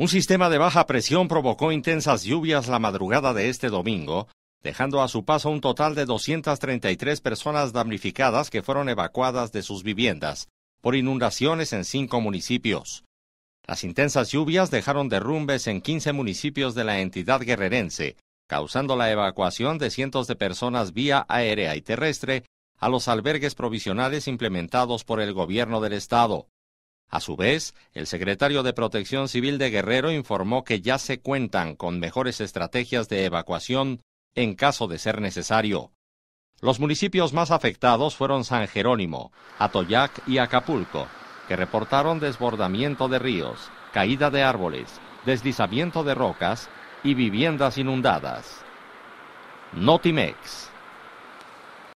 Un sistema de baja presión provocó intensas lluvias la madrugada de este domingo, dejando a su paso un total de 233 personas damnificadas que fueron evacuadas de sus viviendas por inundaciones en cinco municipios. Las intensas lluvias dejaron derrumbes en 15 municipios de la entidad guerrerense, causando la evacuación de cientos de personas vía aérea y terrestre a los albergues provisionales implementados por el gobierno del estado. A su vez, el secretario de Protección Civil de Guerrero informó que ya se cuentan con mejores estrategias de evacuación en caso de ser necesario. Los municipios más afectados fueron San Jerónimo, Atoyac y Acapulco, que reportaron desbordamiento de ríos, caída de árboles, deslizamiento de rocas y viviendas inundadas. Notimex